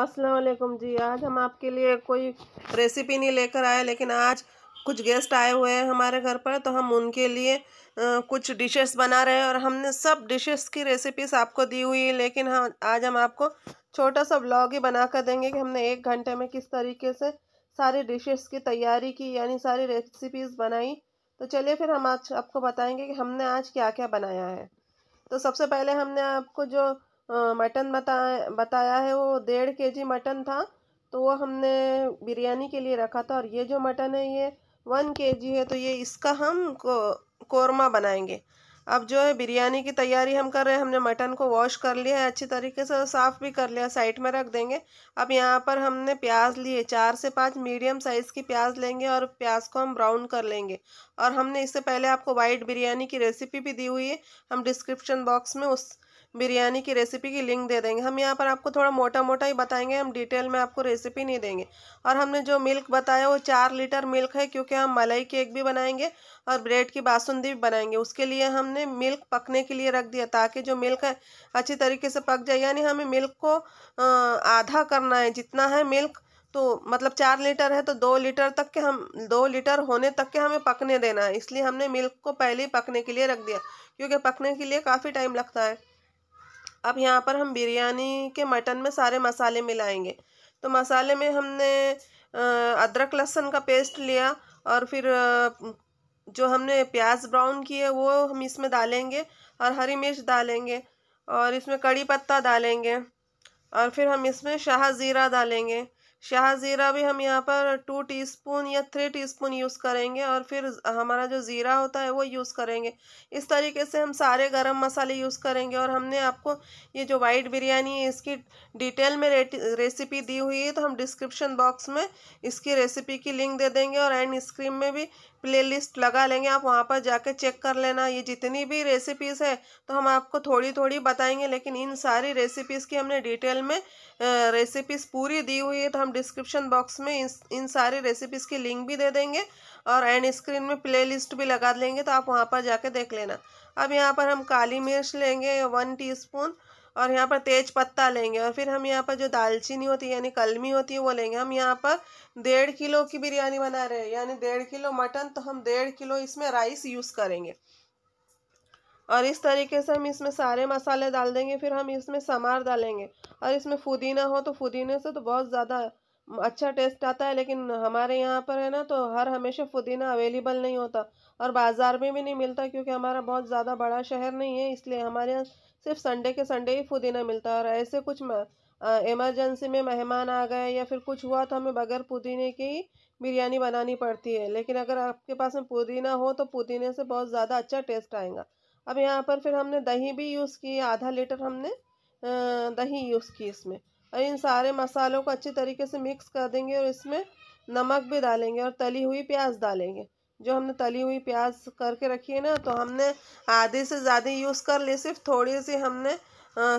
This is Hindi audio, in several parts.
अस्सलाम वालेकुम जी आज हम आपके लिए कोई रेसिपी नहीं लेकर आए लेकिन आज कुछ गेस्ट आए हुए हैं हमारे घर पर तो हम उनके लिए आ, कुछ डिशेस बना रहे हैं और हमने सब डिशेस की रेसिपीज आपको दी हुई है लेकिन हम हाँ, आज हम आपको छोटा सा ब्लॉग ही बना कर देंगे कि हमने एक घंटे में किस तरीके से सारी डिशेस की तैयारी की यानी सारी रेसिपीज़ बनाई तो चलिए फिर हम आज आपको बताएंगे कि हमने आज क्या क्या बनाया है तो सबसे पहले हमने आपको जो मटन बताया बताया है वो डेढ़ के जी मटन था तो वो हमने बिरयानी के लिए रखा था और ये जो मटन है ये वन के जी है तो ये इसका हम कोरमा बनाएंगे अब जो है बिरयानी की तैयारी हम कर रहे हैं हमने मटन को वॉश कर लिया है अच्छी तरीके से साफ़ भी कर लिया साइड में रख देंगे अब यहाँ पर हमने प्याज लिए चार से पाँच मीडियम साइज़ की प्याज लेंगे और प्याज को हम ब्राउन कर लेंगे और हमने इससे पहले आपको वाइट बिरयानी की रेसिपी भी दी हुई है हम डिस्क्रिप्शन बॉक्स में उस बिरयानी की रेसिपी की लिंक दे देंगे हम यहाँ पर आपको थोड़ा मोटा मोटा ही बताएंगे हम डिटेल में आपको रेसिपी नहीं देंगे और हमने जो मिल्क बताया वो चार लीटर मिल्क है क्योंकि हम मलाई केक भी बनाएंगे और ब्रेड की बासुंदी भी बनाएंगे उसके लिए हमने मिल्क पकने के लिए रख दिया ताकि जो मिल्क है अच्छी तरीके से पक जाए यानी हमें मिल्क को आधा करना है जितना है मिल्क तो मतलब चार लीटर है तो दो लीटर तक के हम दो लीटर होने तक के हमें पकने देना है इसलिए हमने मिल्क को पहले ही पकने के लिए रख दिया क्योंकि पकने के लिए काफ़ी टाइम लगता है अब यहाँ पर हम बिरयानी के मटन में सारे मसाले मिलाएंगे तो मसाले में हमने अदरक लहसुन का पेस्ट लिया और फिर जो हमने प्याज ब्राउन किए वो हम इसमें डालेंगे और हरी मिर्च डालेंगे और इसमें कड़ी पत्ता डालेंगे और फिर हम इसमें शाह ज़ीरा डालेंगे शाह ज़ीरा भी हम यहाँ पर टू टीस्पून या थ्री टीस्पून यूज़ करेंगे और फिर हमारा जो ज़ीरा होता है वो यूज़ करेंगे इस तरीके से हम सारे गरम मसाले यूज़ करेंगे और हमने आपको ये जो वाइट बिरयानी है इसकी डिटेल में रेसिपी दी हुई है तो हम डिस्क्रिप्शन बॉक्स में इसकी रेसिपी की लिंक दे देंगे और एंड स्क्रीन में भी प्लेलिस्ट लगा लेंगे आप वहाँ पर जाके चेक कर लेना ये जितनी भी रेसिपीज़ है तो हम आपको थोड़ी थोड़ी बताएंगे लेकिन इन सारी रेसिपीज़ की हमने डिटेल में रेसिपीज़ पूरी दी हुई है तो हम डिस्क्रिप्शन बॉक्स में इन इन सारी रेसिपीज़ की लिंक भी दे देंगे और एंड स्क्रीन में लिस्ट भी लगा देंगे तो आप वहाँ पर जाके देख लेना अब यहाँ पर हम काली मिर्च लेंगे वन टी और यहाँ पर तेज पत्ता लेंगे और फिर हम यहाँ पर जो दालचीनी होती है यानी कलमी होती है वो लेंगे हम यहाँ पर डेढ़ किलो की बिरयानी बना रहे हैं यानी डेढ़ किलो मटन तो हम डेढ़ किलो इसमें राइस यूज़ करेंगे और इस तरीके से हम इसमें सारे मसाले डाल देंगे फिर हम इसमें समार डालेंगे और इसमें फुदीना हो तो फुदीने से तो बहुत ज़्यादा अच्छा टेस्ट आता है लेकिन हमारे यहाँ पर है ना तो हर हमेशा पुदीना अवेलेबल नहीं होता और बाज़ार में भी नहीं मिलता क्योंकि हमारा बहुत ज़्यादा बड़ा शहर नहीं है इसलिए हमारे यहाँ सिर्फ संडे के संडे ही पुदीना मिलता है और ऐसे कुछ इमरजेंसी में मेहमान आ गए या फिर कुछ हुआ तो हमें बगैर पुदीने की ही बिरयानी बनानी पड़ती है लेकिन अगर आपके पास में पुदीना हो तो पुदीने से बहुत ज़्यादा अच्छा टेस्ट आएगा अब यहाँ पर फिर हमने दही भी यूज़ की आधा लीटर हमने दही यूज़ की इसमें और इन सारे मसालों को अच्छे तरीके से मिक्स कर देंगे और इसमें नमक भी डालेंगे और तली हुई प्याज डालेंगे जो हमने तली हुई प्याज करके रखी है ना तो हमने आधे से ज़्यादा यूज़ कर ली सिर्फ थोड़ी सी हमने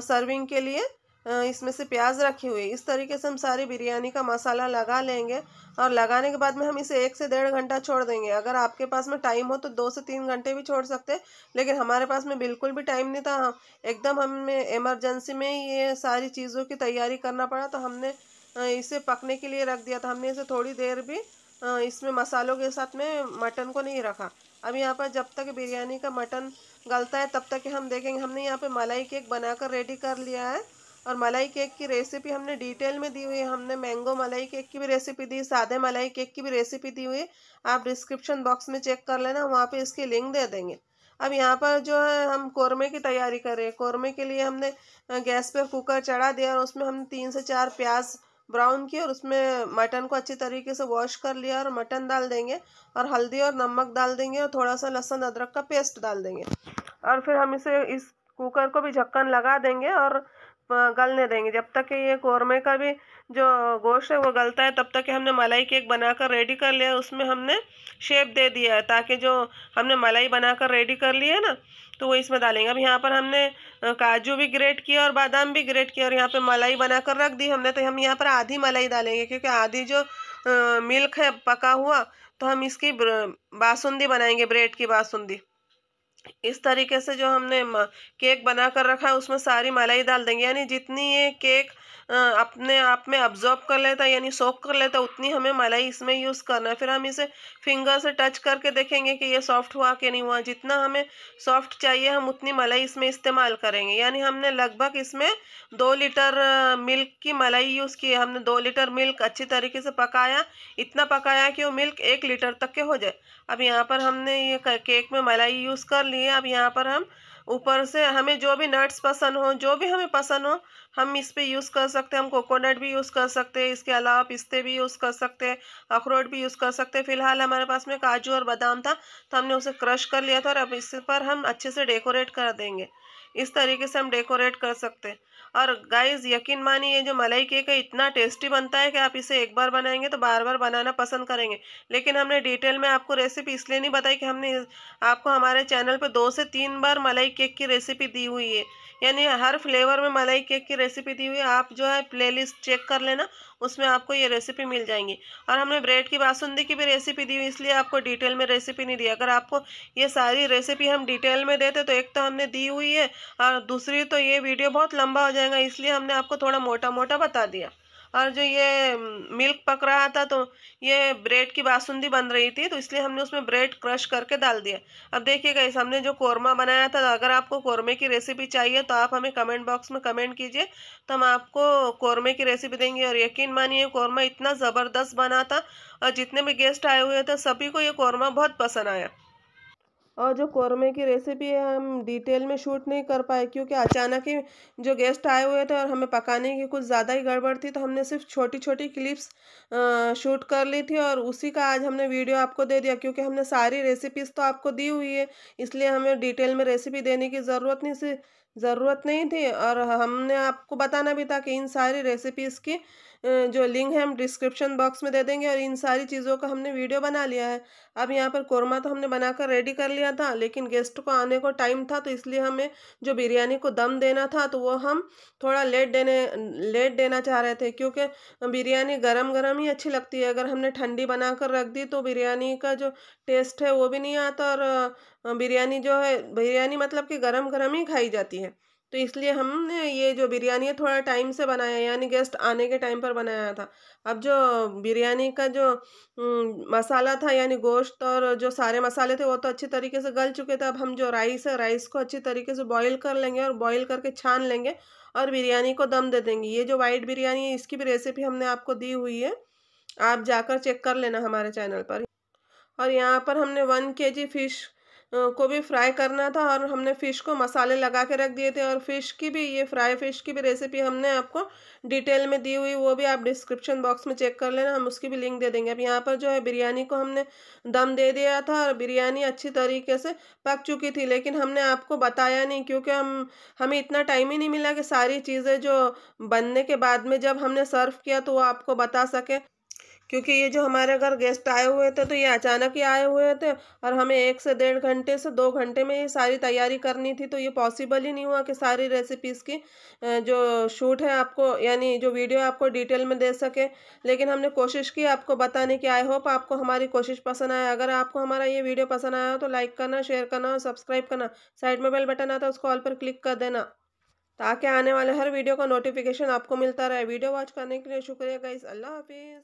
सर्विंग के लिए इसमें से प्याज रखी हुई इस तरीके से हम सारी बिरयानी का मसाला लगा लेंगे और लगाने के बाद में हम इसे एक से डेढ़ घंटा छोड़ देंगे अगर आपके पास में टाइम हो तो दो से तीन घंटे भी छोड़ सकते लेकिन हमारे पास में बिल्कुल भी टाइम नहीं था एकदम हमें इमरजेंसी में ये सारी चीज़ों की तैयारी करना पड़ा तो हमने इसे पकने के लिए रख दिया था हमने इसे थोड़ी देर भी इसमें मसालों के साथ में मटन को नहीं रखा अब यहाँ पर जब तक बिरयानी का मटन गलता है तब तक हम देखेंगे हमने यहाँ पर मलाई केक बनाकर रेडी कर लिया है और मलाई केक की रेसिपी हमने डिटेल में दी हुई है हमने मैंगो मलाई केक की भी रेसिपी दी सादे मलाई केक की भी रेसिपी दी हुई है आप डिस्क्रिप्शन बॉक्स में चेक कर लेना वहाँ पे इसकी लिंक दे देंगे अब यहाँ पर जो है हम कौरमे की तैयारी कर रहे हैं कौरमे के लिए हमने गैस पर कुकर चढ़ा दिया और उसमें हमने तीन से चार प्याज ब्राउन किया और उसमें मटन को अच्छी तरीके से वॉश कर लिया और मटन डाल देंगे और हल्दी और नमक डाल देंगे और थोड़ा सा लहसुन अदरक का पेस्ट डाल देंगे और फिर हम इसे इस कुकर को भी झक्कन लगा देंगे और गलने देंगे जब तक कि ये कौरमे का भी जो गोश्त है वो गलता है तब तक कि हमने मलाई केक बनाकर रेडी कर लिया उसमें हमने शेप दे दिया है ताकि जो हमने मलाई बनाकर रेडी कर लिया है ना तो वो इसमें डालेंगे अब यहाँ पर हमने काजू भी ग्रेट किया और बादाम भी ग्रेट किया और यहाँ पे मलाई बनाकर रख दी हमने तो हम यहाँ पर आधी मलाई डालेंगे क्योंकि आधी जो मिल्क है पका हुआ तो हम इसकी बासुंदी बनाएंगे ब्रेड की बासुंदी इस तरीके से जो हमने केक बना कर रखा है उसमें सारी मलाई डाल देंगे यानी जितनी ये केक अपने आप में अब्जॉर्ब कर लेता है यानी सोख कर लेता है उतनी हमें मलाई इसमें यूज़ करना है फिर हम इसे फिंगर से टच करके देखेंगे कि ये सॉफ्ट हुआ कि नहीं हुआ जितना हमें सॉफ्ट चाहिए हम उतनी मलाई इसमें इस्तेमाल करेंगे यानी हमने लगभग इसमें दो लीटर मिल्क की मलाई यूज़ की है हमने दो लीटर मिल्क अच्छी तरीके से पकाया इतना पकाया कि वो मिल्क एक लीटर तक के हो जाए अब यहाँ पर हमने ये केक में मलाई यूज़ कर ली है अब यहाँ पर हम ऊपर से हमें जो भी नट्स पसंद हो जो भी हमें पसंद हो हम इस पर यूज़ कर सकते हैं हम कोकोनट भी यूज़ कर सकते हैं इसके अलावा पिस्ते भी यूज़ कर सकते हैं अखरोट भी यूज़ कर सकते हैं फ़िलहाल हमारे पास में काजू और बादाम था तो हमने उसे क्रश कर लिया था और अब इस पर हम अच्छे से डेकोरेट कर देंगे इस तरीके से हम डेकोरेट कर सकते हैं और गाइस यकीन मानिए जो मलाई केक है इतना टेस्टी बनता है कि आप इसे एक बार बनाएंगे तो बार बार बनाना पसंद करेंगे लेकिन हमने डिटेल में आपको रेसिपी इसलिए नहीं बताई कि हमने आपको हमारे चैनल पर दो से तीन बार मलाई केक की रेसिपी दी हुई है यानी हर फ्लेवर में मलाई केक की रेसिपी दी हुई है आप जो है प्लेलिस्ट चेक कर लेना उसमें आपको ये रेसिपी मिल जाएंगी और हमने ब्रेड की बासुंदी की भी रेसिपी दी हुई इसलिए आपको डिटेल में रेसिपी नहीं दी अगर आपको ये सारी रेसिपी हम डिटेल में देते तो एक तो हमने दी हुई है और दूसरी तो ये वीडियो बहुत लंबा हो जाएगा इसलिए हमने आपको थोड़ा मोटा मोटा बता दिया और जो ये मिल्क पक रहा था तो ये ब्रेड की बासुंदी बन रही थी तो इसलिए हमने उसमें ब्रेड क्रश करके डाल दिया अब देखिए इस हमने जो कौरमा बनाया था तो अगर आपको कौरमे की रेसिपी चाहिए तो आप हमें कमेंट बॉक्स में कमेंट कीजिए तो हम आपको कौरमे की रेसिपी देंगे और यकीन मानिए कौरमा इतना ज़बरदस्त बना था और जितने भी गेस्ट आए हुए थे सभी को ये कौरमा बहुत पसंद आया और जो कौरमे की रेसिपी है हम डिटेल में शूट नहीं कर पाए क्योंकि अचानक ही जो गेस्ट आए हुए थे और हमें पकाने की कुछ ज़्यादा ही गड़बड़ थी तो हमने सिर्फ छोटी छोटी क्लिप्स शूट कर ली थी और उसी का आज हमने वीडियो आपको दे दिया क्योंकि हमने सारी रेसिपीज़ तो आपको दी हुई है इसलिए हमें डिटेल में रेसिपी देने की ज़रूरत नहीं ज़रूरत नहीं थी और हमने आपको बताना भी था कि इन सारी रेसिपीज़ की जो लिंक है हम डिस्क्रिप्शन बॉक्स में दे देंगे और इन सारी चीज़ों का हमने वीडियो बना लिया है अब यहाँ पर कोरमा तो हमने बनाकर रेडी कर लिया था लेकिन गेस्ट को आने को टाइम था तो इसलिए हमें जो बिरयानी को दम देना था तो वो हम थोड़ा लेट देने लेट देना चाह रहे थे क्योंकि बिरयानी गर्म गर्म ही अच्छी लगती है अगर हमने ठंडी बना रख दी तो बिरयानी का जो टेस्ट है वो भी नहीं आता और बिरयानी जो है बिरयानी मतलब कि गरम गरम ही खाई जाती है तो इसलिए हमने ये जो बिरयानी है थोड़ा टाइम से बनाया यानी गेस्ट आने के टाइम पर बनाया था अब जो बिरयानी का जो मसाला था यानी गोश्त और जो सारे मसाले थे वो तो अच्छे तरीके से गल चुके थे अब हम जो राइस है राइस को अच्छे तरीके से बॉईल कर लेंगे और बॉईल करके छान लेंगे और बिरयानी को दम दे देंगे ये जो वाइट बिरयानी है इसकी भी रेसिपी हमने आपको दी हुई है आप जाकर चेक कर लेना हमारे चैनल पर और यहाँ पर हमने वन के जी फ़िश को भी फ्राई करना था और हमने फ़िश को मसाले लगा के रख दिए थे और फ़िश की भी ये फ्राई फ़िश की भी रेसिपी हमने आपको डिटेल में दी हुई वो भी आप डिस्क्रिप्शन बॉक्स में चेक कर लेना हम उसकी भी लिंक दे देंगे अब यहाँ पर जो है बिरयानी को हमने दम दे दिया था और बिरयानी अच्छी तरीके से पक चुकी थी लेकिन हमने आपको बताया नहीं क्योंकि हम हमें इतना टाइम ही नहीं मिला कि सारी चीज़ें जो बनने के बाद में जब हमने सर्व किया तो वो आपको बता सके क्योंकि ये जो हमारे घर गेस्ट आए हुए थे तो ये अचानक ही आए हुए थे और हमें एक से डेढ़ घंटे से दो घंटे में ये सारी तैयारी करनी थी तो ये पॉसिबल ही नहीं हुआ कि सारी रेसिपीज़ की जो शूट है आपको यानी जो वीडियो आपको डिटेल में दे सके लेकिन हमने कोशिश की आपको बताने की आई होप आपको हमारी कोशिश पसंद आया अगर आपको हमारा ये वीडियो पसंद आया हो तो लाइक करना शेयर करना और सब्सक्राइब करना साइड में बेल बटन आता है उसको ऑल पर क्लिक कर देना ताकि आने वाले हर वीडियो का नोटिफिकेशन आपको मिलता रहे वीडियो वॉच करने के लिए शुक्रिया गाइस अल्लाह हाफिज़